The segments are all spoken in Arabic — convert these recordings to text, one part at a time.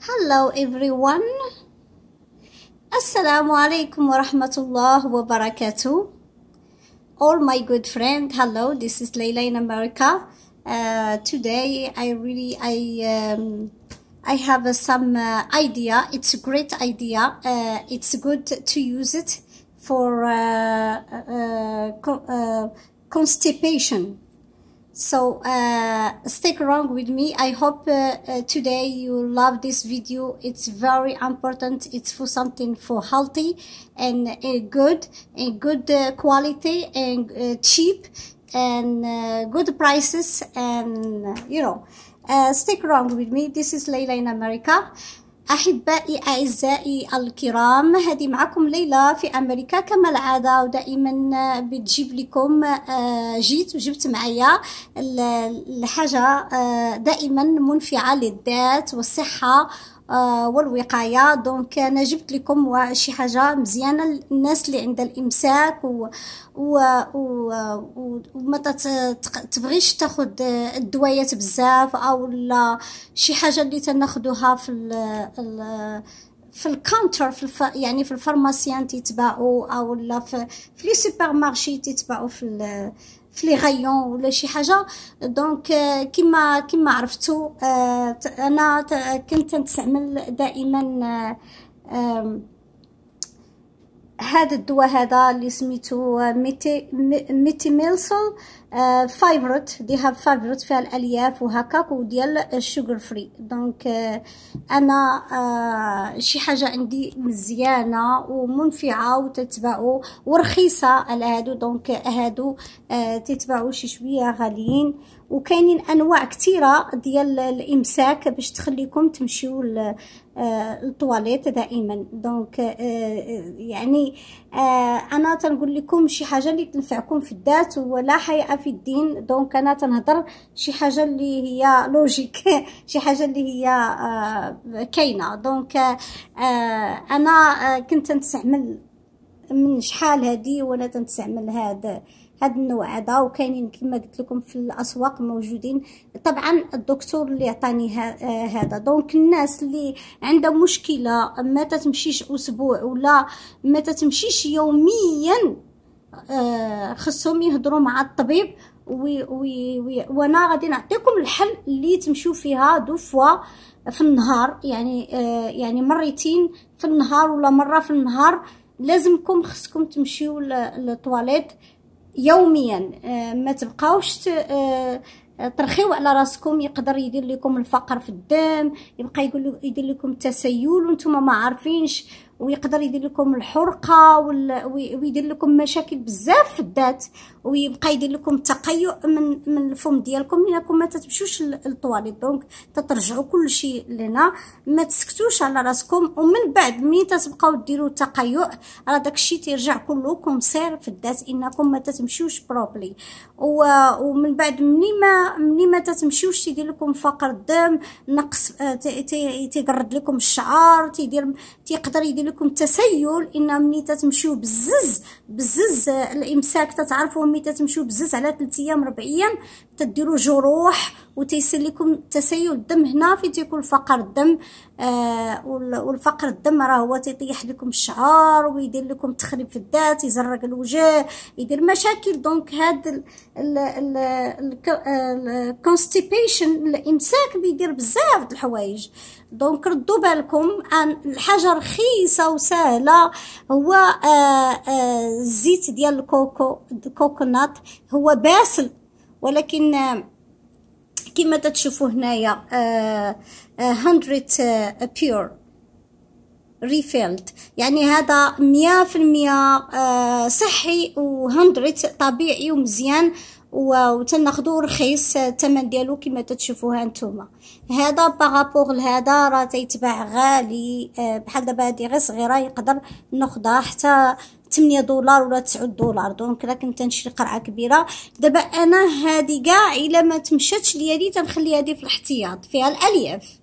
Hello everyone. Assalamu alaikum wa rahmatullahi wa barakatuh. All my good friend, hello. This is Layla in America. Uh, today I really I um, I have uh, some uh, idea. It's a great idea. Uh, it's good to use it for uh, uh, co constipation so uh, stick around with me. I hope uh, uh, today you love this video. It's very important. It's for something for healthy and uh, good and good uh, quality and uh, cheap and good prices and you know. stick around with me. This is Leila in America. أحبائي أعزائي الكرام هذه معكم ليلى في أمريكا كما العادة ودائما بتجيب لكم آه، جيت وجبت معايا الحاجة آه، دائما منفعة للذات والصحة آه، والوقايه دونك انا جبت لكم شي حاجه مزيانه الناس اللي عندها الامساك و, و... و... و... وما تبغيش تاخذ الدوايات بزاف او لا شي حاجه اللي تناخذوها في ال... الـ في الكونتر في الف... يعني في الفارماسيان تتباعوا او لا في, في لي سوبر مارشي تتباعوا في ال... في لي غايون ولا شي حاجه دونك كما كما عرفتوا انا كنت نستعمل دائما هذا الدواء هذا اللي سميتو ميتي ميتي آه فايبرت دي هاب فايبرت فيها الالياف وهكاك وديال الشوغر فري دونك آه، انا آه، شي حاجه عندي مزيانه ومنفعه وتتباعوا ورخيصه على هادو دونك هادو آه، تتباعو شي شويه غاليين وكاينين انواع كثيره ديال الامساك باش تخليكم تمشيو آه، للطواليت دائما دونك آه، آه، يعني انا تنقول لكم شي حاجه اللي تنفعكم في الذات ولا حياء في الدين دونك انا تنهضر شي حاجه اللي هي لوجيك شي حاجه اللي هي كاينه دونك انا كنت نستعمل من شحال هادي وانا تنستعمل هذا هاد النوع هذا وكاينين كما قلت لكم في الاسواق موجودين طبعا الدكتور اللي عطاني آه، هذا دونك الناس اللي عندها مشكله ما تتمشيش اسبوع ولا ما تتمشيش يوميا آه، خصهم يهضروا مع الطبيب وي وي وي وانا غادي نعطيكم الحل اللي تمشيو فيها دو فوا في النهار يعني آه يعني مرتين في النهار ولا مره في النهار لازمكم خصكم تمشيو للطواليت يوميا آه، ما تبقاوش آه، آه، ترخيو على راسكم يقدر يدير لكم الفقر في الدم يبقى يقول يدير لكم التسيل وانتم ما عارفينش ويقدر يدير لكم الحرقه ويدير لكم مشاكل بزاف في الذات ويبقى يدير لكم التقيؤ من من الفم ديالكم لانكم ما تتمشوش للطواليت دونك تترجعوا كل شيء لهنا ما تسكتوش على راسكم ومن بعد ملي تتبقاو ديروا التقيؤ راه داكشي تيرجع كلكم سير في الذات انكم ما تتمشيوش بروبلي ومن بعد ملي ما ملي ما تتمشوش تيدير لكم فقر الدم نقص تيقرد لكم الشعر تيدير تيقدر يدير لكم تسيل ان ملي تتمشيو بزز بزز الامساك تتعرفوا ملي تتمشيو بزز على 3 ايام 4 ايام تديروا جروح وتيسير لكم تسيل الدم هنا في تيكون فقر الدم آه والفقر الدم راه هو تيطيح لكم الشعر ويدير لكم تخريب في الذات يزرق الوجه يدير مشاكل دونك هاد الكونستيبيشن آه، الامساك بيدير بزاف د الحوايج دونك ردوا بالكم ان الحاجه رخيصه وسهله هو آه آه الزيت ديال الكوكو الكوكونات هو باسل ولكن آه، كما تتشوفوا هنايا 100 بيور ريفيلد يعني هذا مية في المية آه، صحي وهندريت طبيعي ومزيان وتناخذوا رخيص آه، الثمن ديالو كما تتشوفوها نتوما هذا باغابوغ لهذا راه تيتباع غالي بحال دابا هادي غير صغيره يقدر ناخدها حتى 8 دولار ولا 9 دولار دونك راه كنت نشري قرعه كبيره دابا انا هذه كاع الا ما تمشاتش ليا دي تنخلي هذه في الاحتياط فيها الالياف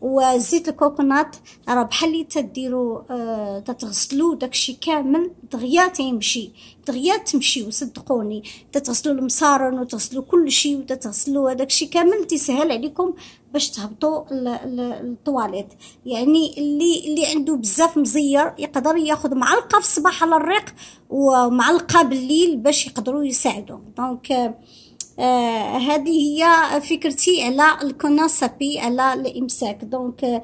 وزيت الكوكونات راه بحال اللي تديروا آه تتغسلوا داكشي كامل دغيا تيمشي دغيا تمشي صدقوني تتغسلوا المصارن وتغسلوا كل شيء وتتغسلوا هذاكشي كامل تيسهل عليكم باش تهبطوا للطواليت يعني اللي اللي عنده بزاف مزير يقدر ياخذ معلقه في الصباح على الريق ومعلقه بالليل باش يقدروا يساعدوا دونك هذه هي فكرتي على الكناسبي على الامساك دونك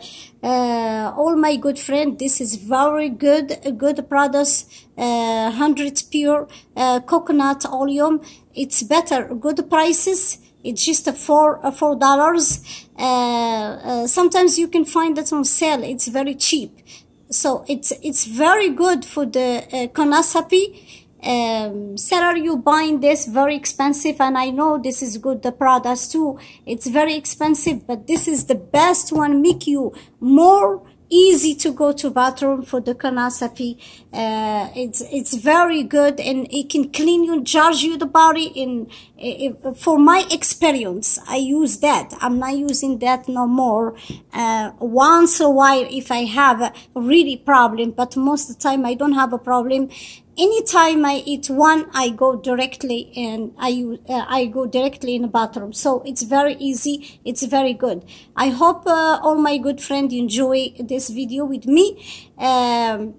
all my good friends. this is very good good products 100 eh, pure eh, coconut oil. it's better good prices it's just a four a four dollars uh, uh, sometimes you can find that on sale it's very cheap so it's it's very good for the uh, konasapi um, seller you buying this very expensive and I know this is good the products too it's very expensive but this is the best one make you more easy to go to bathroom for the canasapy uh, it's it's very good and it can clean you charge you the body in, eh, eh, for my experience i use that i'm not using that no more uh, once a while if i have a really problem but most of the time i don't have a problem anytime I eat one, I go directly and I, uh, I go directly in the bathroom. So it's very easy. It's very good. I hope uh, all my good friends enjoy this video with me. Um,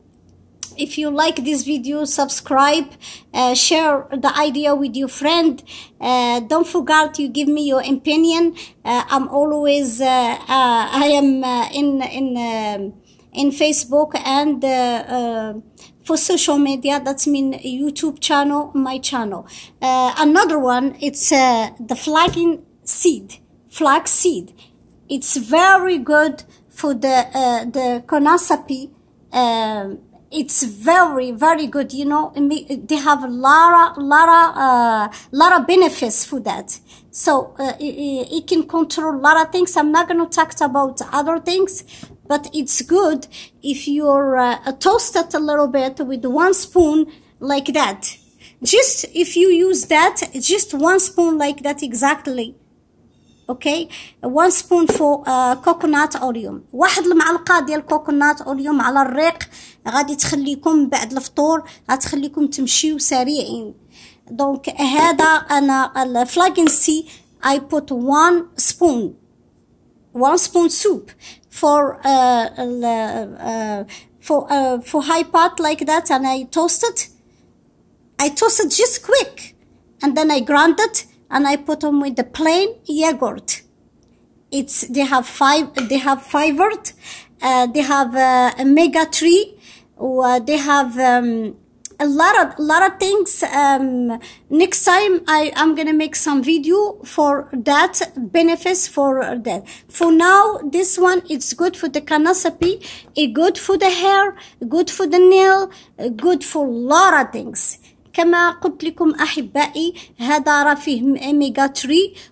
if you like this video, subscribe, uh, share the idea with your friend. Uh, don't forget to give me your opinion. Uh, I'm always, uh, uh, I am uh, in, in, um, in Facebook and for social media that's mean youtube channel my channel uh, another one it's uh, the flagging seed flax seed it's very good for the uh, the conasapi um, it's very very good you know they have a lot of, lot of, uh, lot of benefits for that so uh, it, it, can control a lot of things i'm not going to talk about other things but it's good if you're uh, toast it a little bit with one spoon like that just if you use that just one spoon like that exactly one spoon for uh, coconut oil. واحد المعلقه ديال coconut oil على الريق غادي تخليكم بعد الفطور غتخليكم تمشيو سريعين دونك هذا انا الفلاجنسي I put one spoon. One spoon soup. for uh, uh, uh for uh, for high pot like that, and I toast it. I toast it just quick, and then I grind it and I put them with the plain yogurt. It's they have five they have fiber, uh, they have uh, omega three, uh, they have um, a lot of lot of things um, next time i i'm gonna make some video for that benefits for that for now this one it's good for the canopy it good for the hair good for the nail good for lot of things كما قلت لكم أحبائي هذا راه فيه أميغا 3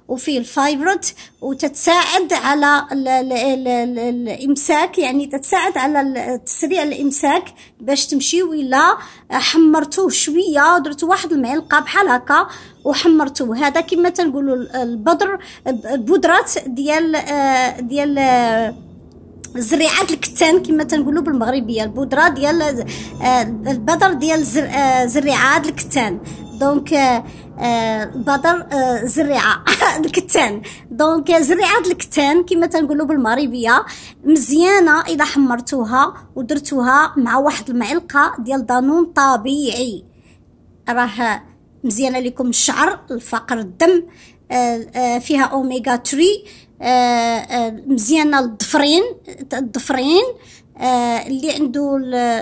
وفيه الفايبرت وتتساعد على الـ الـ الـ الإمساك يعني تتساعد على تسريع الإمساك باش تمشي ولا حمرتوه شوية درت واحد المعلقة بحال هكا وحمرتوه هذا كما تنقولوا البودر البودرات ديال آه، ديال آه، زريعات الكتان كما تنقولوا بالمغربيه البودره ديال آه، البذر ديال آه، زريعات الكتان دونك آه، بدر زريعه الكتان دونك زريعه الكتان كما تنقولوا بالمغربيه مزيانه اذا حمرتوها ودرتوها مع واحد المعلقه ديال دانون طبيعي راه مزيانه لكم الشعر الفقر الدم فيها اوميغا 3 آه، آه، مزيانه الضفرين الضفرين آه، اللي عنده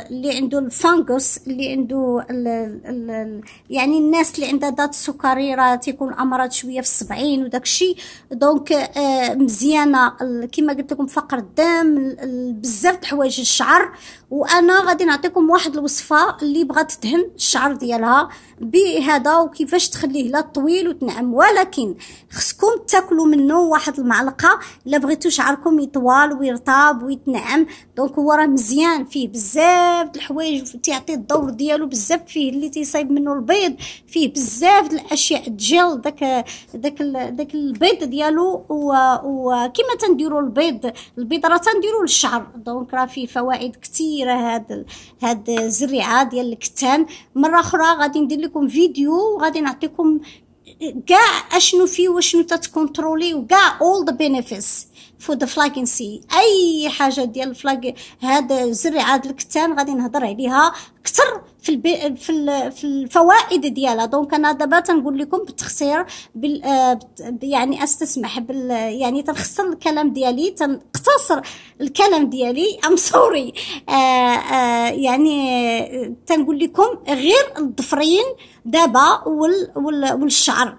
اللي عنده الفانغوس اللي عنده الـ الـ يعني الناس اللي عندها ذات السكري راه تيكون امراض شويه في السبعين وداك الشيء دونك آه، مزيانه كما قلت لكم فقر الدم بزاف الحوايج الشعر وانا غادي نعطيكم واحد الوصفه اللي بغات تدهن الشعر ديالها بهذا وكيفاش تخليه لا طويل وتنعم ولكن خصكم تاكلوا منه واحد المعلقه الا بغيتوا شعركم يطوال ويرطاب ويتنعم دونك هو راه مزيان فيه بزاف د الحوايج تيعطي الدور ديالو بزاف فيه اللي تيصايب منه البيض فيه بزاف د الاشياء الجل داك داك داك البيض ديالو وكما تنديروا البيض البيض راه تنديروا للشعر دونك راه فيه فوائد كثيره هاد هاد الزريعه ديال الكتان مره اخرى غادي ندير لكم فيديو وغادي نعطيكم كاع اشنو فيه واشنو تتكونترولي وكاع اول ذا بينيفيتس فود ذا سي اي حاجه ديال الفلاك هذا زر عاد الكتان غادي نهضر عليها اكثر في البي... في ال... في الفوائد ديالها دونك انا دابا تنقول لكم بالتخسير بال... يعني استسمح بال... يعني تنخسر الكلام ديالي تنقتصر الكلام ديالي ام آه، سوري آه، يعني تنقول لكم غير الضفرين دابا وال... وال... والشعر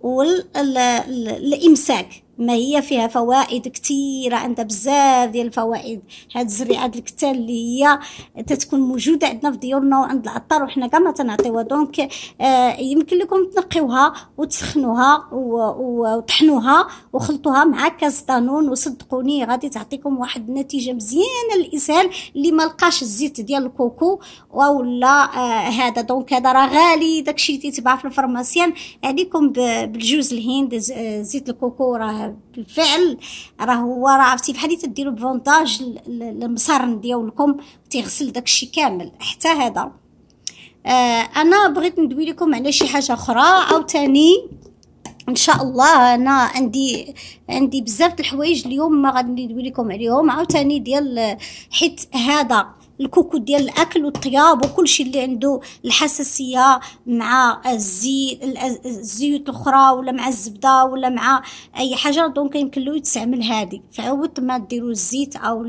والامساك وال... ال... ما هي فيها فوائد كثيره عندها بزاف ديال الفوائد هاد الزريعه ديال الكتان اللي هي تتكون موجوده عندنا في ديورنا وعند العطار وحنا كاع ما تنعطيوها دونك آه يمكن لكم تنقيوها وتسخنوها وطحنوها وخلطوها مع كاس دانون وصدقوني غادي تعطيكم واحد النتيجه مزيانه للاسهال اللي ما لقاش الزيت ديال الكوكو ولا آه هذا دونك هذا راه غالي داكشي اللي تيتباع في الفرماسيان عليكم بالجوز الهند آه، زيت الكوكو راه بالفعل راهو عرفتي بحال تديروا بفونتاج للمصارن ديالكم تيغسل داكشي كامل حتى هذا آه انا بغيت ندوي لكم على شي حاجه اخرى او تاني ان شاء الله انا عندي عندي بزاف د الحوايج اليوم ما غادي ندوي لكم عليهم عاوتاني ديال حيت هذا الكوكو ديال الاكل والطياب وكل شيء اللي عنده الحساسيه مع الزي الزيوت الاخرى ولا مع الزبده ولا مع اي حاجه دونك يمكن له يستعمل هذه فعوض ما ديروا الزيت او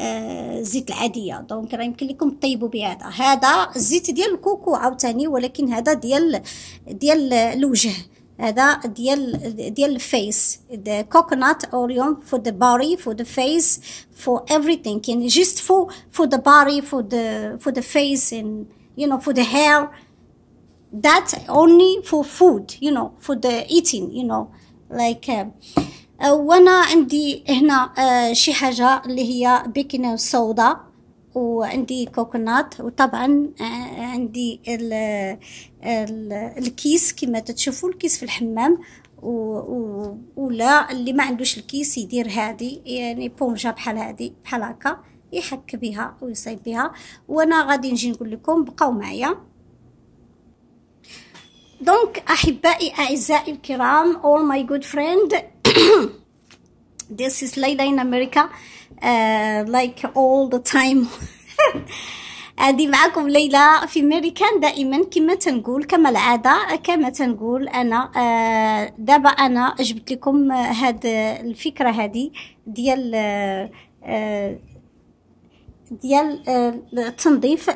آه، الزيت العاديه دونك راه يمكن لكم طيبوا بهذا هذا الزيت ديال الكوكو عاوتاني ولكن هذا ديال ديال الوجه The ديال ديال الفيس the coconut oil for the body for the face for everything يعني just for for the body for the for the face and you know for the hair that's only for food you know for the eating you know like uh, uh وانا عندي هنا uh, شي حاجه اللي هي بيكنج صودا وعندي كوكونات وطبعا آه، آه، عندي ال الـ الكيس كما تشوفوا الكيس في الحمام و... و... ولا اللي ما عندوش الكيس يدير هذه يعني بونجا بحال هذه بحال هكا يحك بها ويصيب بها وانا غادي نجي نقول لكم بقاو معايا دونك احبائي اعزائي الكرام all my good friend this is Leila in America uh, like all the time عادي معاكم ليلى في امريكان دائما كما تنقول كما العاده كما تنقول انا uh, دابا انا جبت لكم هاد الفكره هذه ديال uh, uh, ديال آه، تنظيف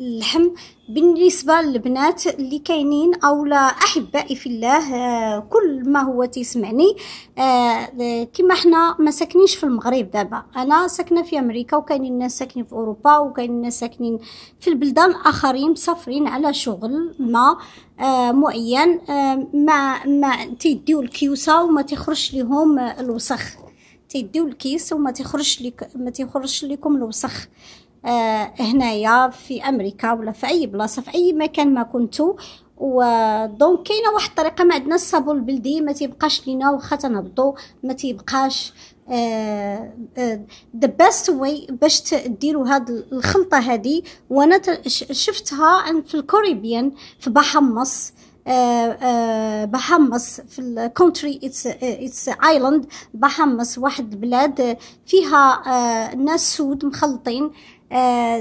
اللحم بالنسبه للبنات اللي كاينين او احبائي في الله آه، كل ما هو تيسمعني آه، كما حنا ما ساكنينش في المغرب دابا انا ساكنه في امريكا وكاينين الناس ساكنين في اوروبا وكاينين الناس ساكنين في البلدان الاخرين مسافرين على شغل ما معين ما ما تيديو الكيوسه وما تخرج لهم الوسخ تيديو الكيس وما تخرجش لك ما تخرجش لكم الوسخ آه هنايا في امريكا ولا في اي بلاصه في اي مكان ما كنتو و دونك كاينه واحد الطريقه ما عندنا الصابون البلدي ما تيبقاش لينا واخا تنهبطو ما تيبقاش ذا بيست واي باش ديروا هاد الخلطه هادي وانا شفتها في الكوريبيان في بحر مصر آه، آه، بحمص في الكونتري اتس اتس ايلاند بحمص واحد بلاد آه، فيها ناس سود مخلطين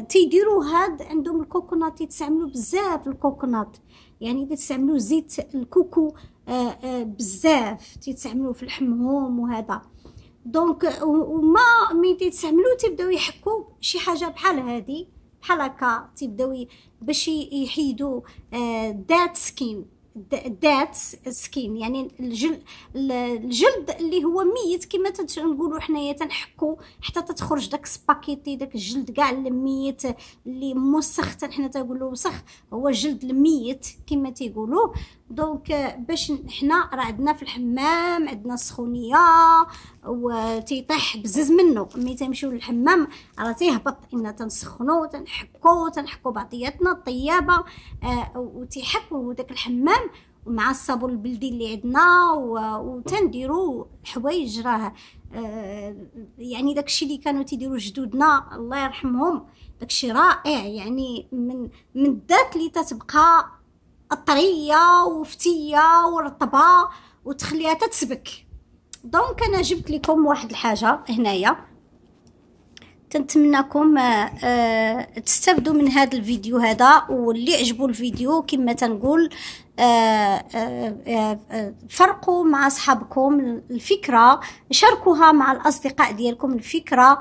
تيديروا هاد عندهم الكوكونات يتستعملوا بزاف الكوكونات يعني تستعملوا زيت الكوكو بزاف تيتستعملوا في الحمهم وهذا دونك وما مين تيتستعملوا تيبداو يحكوا شي حاجه بحال هذه بحال هكا تيبداو باش يحيدوا ذات سكين ذات سكين يعني الجل الجلد اللي هو ميت كما تنقولوا حنايا تنحكوا حتى تتخرج داك سباكيتي داك الجلد كاع الميت اللي مسخ حنا تنقولوا وسخ هو جلد الميت كما تيقولوا دونك باش حنا راه عندنا في الحمام عندنا السخونيه وتيطيح بزز منه ملي تنمشيو للحمام راه تيهبط ان تنسخنو تنحكو تنحكو بعضياتنا الطيابه آه وتيحكوا داك الحمام مع الصابون البلدي اللي عندنا وتنديروا حوايج راه آه، يعني داكشي اللي كانوا تيديروا جدودنا الله يرحمهم داكشي رائع يعني من من الذات اللي تتبقى طريه وفتيه ورطبه وتخليها تتسبك دونك انا جبت لكم واحد الحاجه هنايا تنتمناكم آه، آه، تستفدوا من هذا الفيديو هذا واللي عجبو الفيديو كما تنقول آه، فرقوا مع اصحابكم الفكره شاركوها مع الاصدقاء ديالكم الفكره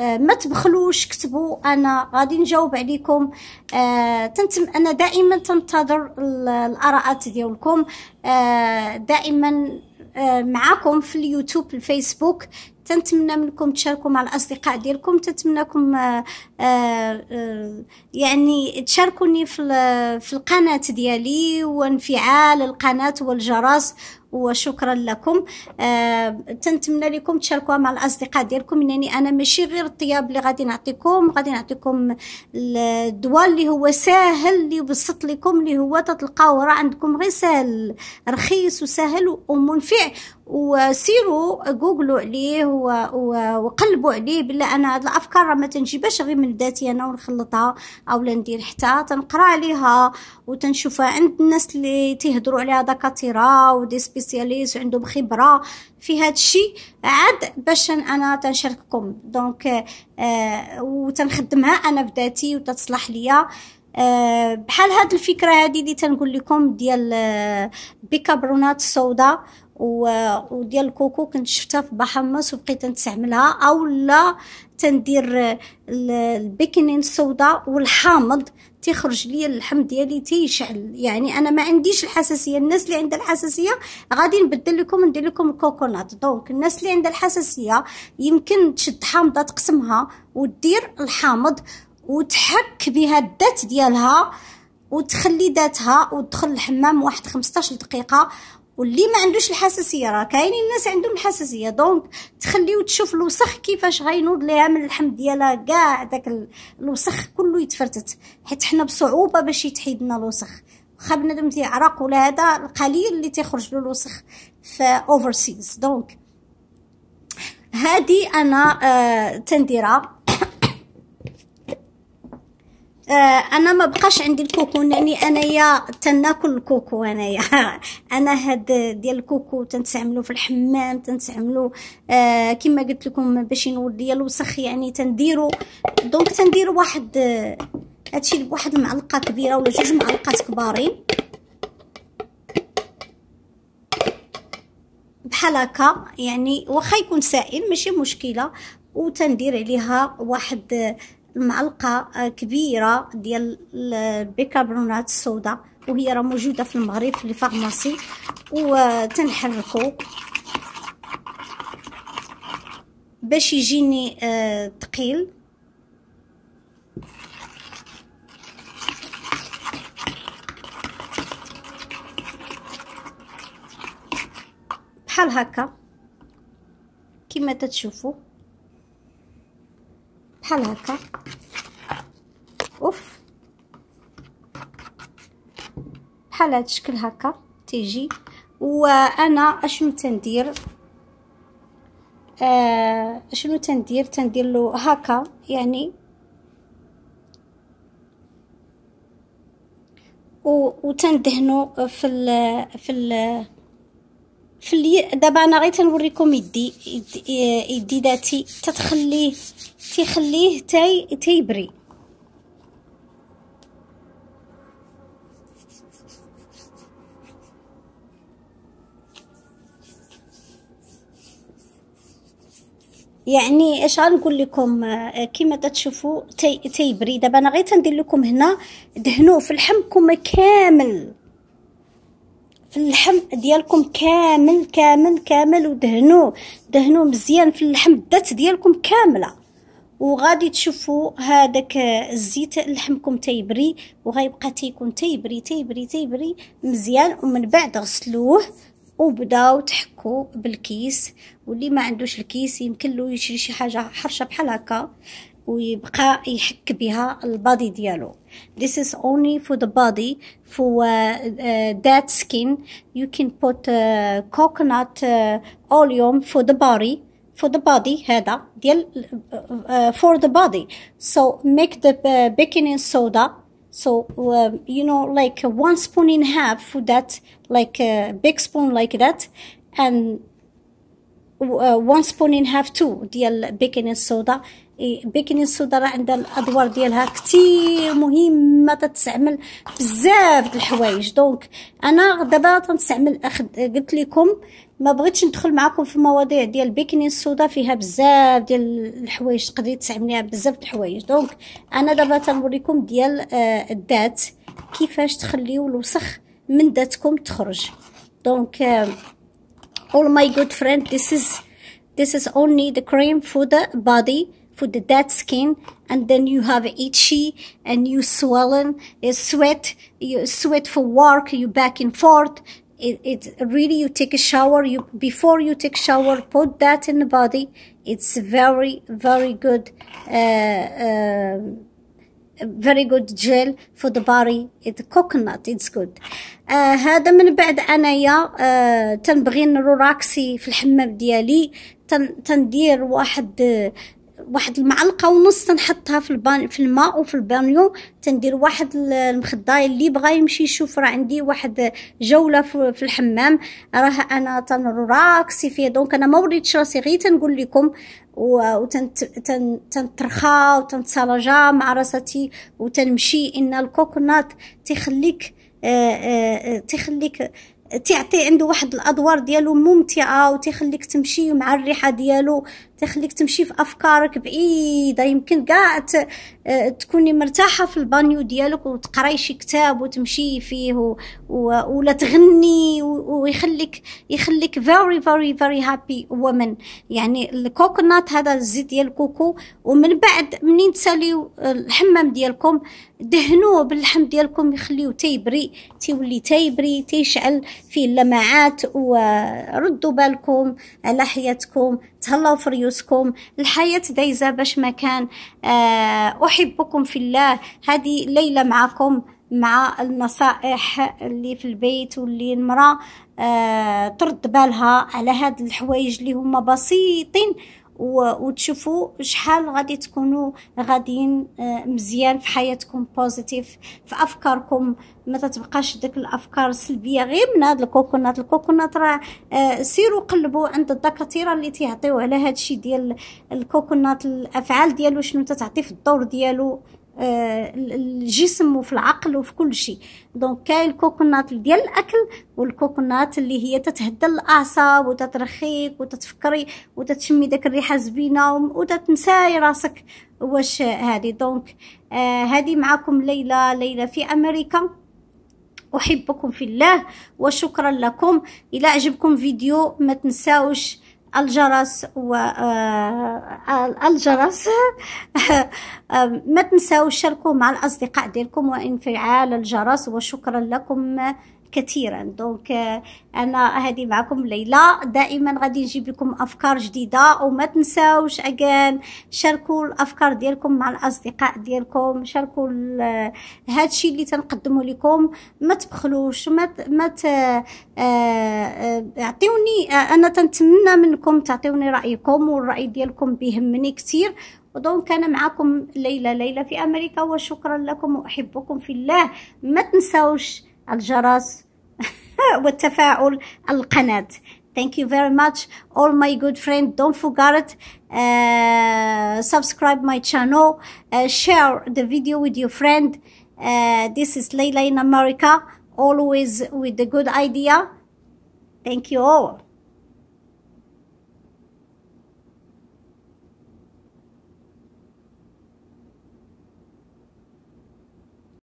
ما تبخلوش كتبوا انا غادي نجاوب عليكم تنتم انا دائما تنتظر الاراءات ديالكم دائما معاكم في اليوتيوب الفيسبوك تنتمنى منكم تشاركوا مع الاصدقاء ديالكم تنتمناكم آه، آه، يعني تشاركوني في في القناه ديالي وانفعال القناه والجرس وشكرا لكم آه، تنتمنى لكم تشاركوها مع الاصدقاء ديالكم انني يعني انا ماشي غير الطياب اللي غادي نعطيكم غادي نعطيكم الدواء اللي هو ساهل اللي يبسط لكم اللي هو تتلقاوه راه عندكم غير ساهل رخيص وسهل ومنفع وسيروا جوجلوا عليه وقلبوا عليه بلا انا هاد الافكار راه ما تنجيبهاش غير من ذاتي انا ونخلطها اولا ندير حتى تنقرا عليها وتنشوفها عند الناس اللي تيهضروا عليها دكاتره ودي سبيسياليست وعندهم خبره في هاد الشيء عاد باش انا تنشارككم دونك آه وتنخدمها انا بذاتي وتتصلح ليا آه، بحال هاد الفكره هذه اللي تنقول لكم ديال آه، بيكابرونات الصودا وديال الكوكو كنت شفتها في بحمص وبقيت نستعملها او لا تندير البيكنين السوداء والحامض تيخرج لي اللحم ديالي تيشعل يعني انا ما عنديش الحساسيه الناس اللي عندها الحساسيه غادي نبدل لكم ندير لكم الكوكونات دونك الناس اللي عندها الحساسيه يمكن تشد حامضه تقسمها ودير الحامض وتحك بها الذات ديالها وتخلي ذاتها وتدخل الحمام واحد 15 دقيقه واللي ما عندوش الحساسيه راه كاينين الناس عندهم الحساسيه دونك تخليو تشوف الوسخ كيفاش غينوض ليها من اللحم ديالها كاع داك الوسخ كله يتفرتت حيت حنا بصعوبه باش يتحيد لنا الوسخ واخا بنادم تيعرق ولا هذا القليل اللي تيخرج له الوسخ في اوفرسيز دونك هادي انا آه تنديرها آه، انا ما بقاش عندي الكوكو لاني انايا تناكل الكوكو انايا انا هاد ديال الكوكو تنستعملو في الحمام تنستعملو آه كما قلت لكم باش ليا الوسخ يعني تنديرو دونك تنديرو واحد آه، هادشي بواحد المعلقه كبيره ولا جوج معلقات كبارين بحال هكا يعني واخا يكون سائل ماشي مشكله وتندير عليها واحد معلقه آه، كبيره ديال البيكربونات السوداء وهي راه موجوده في المغرب في الفارماسي وتنحركو باش يجيني ثقيل آه، بحال هكا كما تتشوفوا بحال هكا اوف بحال هاد الشكل هكا تيجي وانا اشنو تندير آه شنو تندير تندير له هكا يعني وتندهنو في الـ في الـ في اللي دابا انا غير تنوريكم يدي يدي ذاتي تتخليه تيخليه تاي تيبري يعني اش غنقول لكم آه، كما تتشوفوا تي تيبري دابا انا غير تندير لكم هنا دهنوه في لحمكم كامل في اللحم ديالكم كامل كامل كامل ودهنوه دهنوه مزيان في اللحم الدات ديالكم كامله وغادي تشوفوا هذاك الزيت لحمكم تيبري وغيبقى تيكون تيبري تيبري تيبري مزيان ومن بعد غسلوه وبداو تحكو بالكيس واللي ما عندوش الكيس يمكن له يشري شي حاجه حرشه بحال هكا ويبقى يحك بها البادي ديالو this is only for the body for uh, uh, that skin you can put uh, coconut uh, oil for the body for the body head up. Uh, uh, for the body so make the uh, baking soda so uh, you know like one spoon in half for that like a big spoon like that and uh, one spoon in half too The baking soda بيكني الصودا راه عندها الادوار ديالها كثير مهمه تتستعمل بزاف د الحوايج دونك انا دابا تنستعمل أخد... قلت لكم ما بغيتش ندخل معكم في المواضيع ديال البيكني الصودا فيها بزاف ديال الحوايج تقدري تستعمليها بزاف د الحوايج دونك انا دابا تنوريكم ديال الذات آه، الدات كيفاش تخليو الوسخ من داتكم تخرج دونك اول ماي جود فريند ذيس از ذيس از اونلي ذا كريم فور ذا بودي put dead skin and then you have itchy and you swollen, you sweat, you sweat for work, you back and forth. It, it really, you take a shower, you, before you take shower, put that in the body. It's very, very good, uh, uh, very good gel for the body it's coconut it's good آه uh, هذا من بعد انايا آه uh, تنبغي نروراكسي في الحمام ديالي تن تندير واحد واحد المعلقه ونص تنحطها في البان في الماء وفي البانيو تندير واحد المخضاي اللي بغى يمشي يشوف راه عندي واحد جوله في الحمام راه انا تنراكسي فيه دونك انا ما وريتش راسي غير تنقول لكم وتنترخى وتنتسالجا مع راساتي وتنمشي ان الكوكونات تخليك آه، آه، آه، تخليك تعطي عنده واحد الادوار ديالو ممتعه وتخليك تمشي مع الريحه ديالو تخليك تمشي في افكارك بعيده يمكن كاع آه، تكوني مرتاحه في البانيو ديالك وتقراي شي كتاب وتمشي فيه و... و... ولا تغني و... ويخليك يخليك فيري فيري فيري هابي وومن يعني الكوكونات هذا الزيت ديال الكوكو ومن بعد منين تساليو الحمام ديالكم دهنوه باللحم ديالكم يخليوه تيبري تيولي تيبري تيشعل فيه اللمعات وردوا بالكم على حياتكم تهلاو في دروسكم الحياة دايزة باش ما كان آه، أحبكم في الله هذه ليلة معكم مع النصائح اللي في البيت واللي المرأة آه، ترد بالها على هاد الحوايج اللي هما بسيطين وتشوفوا شحال غادي تكونوا غاديين آه، مزيان في حياتكم بوزيتيف في افكاركم ما تتبقاش ديك الافكار السلبيه غير من هاد الكوكونات الكوكونات راه آه، سيروا قلبوا عند الدكاتره اللي تيعطيو على هادشي ديال الكوكونات الافعال ديالو شنو تتعطي في الدور ديالو آه، الجسم وفي العقل وفي كل شيء دونك كاين الكوكونات ديال الاكل والكوكونات اللي هي تتهدى الاعصاب وتترخيك وتتفكري وتتشمي داك الريحه زبينه وتتنساي راسك واش هذه دونك هذه آه، معكم ليلى ليلى في امريكا احبكم في الله وشكرا لكم الى عجبكم فيديو ما تنساوش الجرس و آه، الجرس ما تنساوش تشاركوا مع الاصدقاء ديالكم وانفعال الجرس وشكرا لكم كثيرا دونك انا هذه معكم ليلى دائما غادي نجيب لكم افكار جديده وما تنساوش اجان شاركوا الافكار ديالكم مع الاصدقاء ديالكم شاركوا هذا الشيء اللي تنقدمه لكم ما تبخلوش ما ما آه، آه، اعطوني اعطيوني آه، انا تنتمنى منكم تعطيوني رايكم والراي ديالكم بيهمني كثير ودونك انا معكم ليلى ليلى في امريكا وشكرا لكم واحبكم في الله ما تنساوش الجرس والتفاعل القناة thank you very much all my good friends don't forget uh, subscribe my channel uh, share the video with your friend uh, this is Leila in America always with the good idea thank you all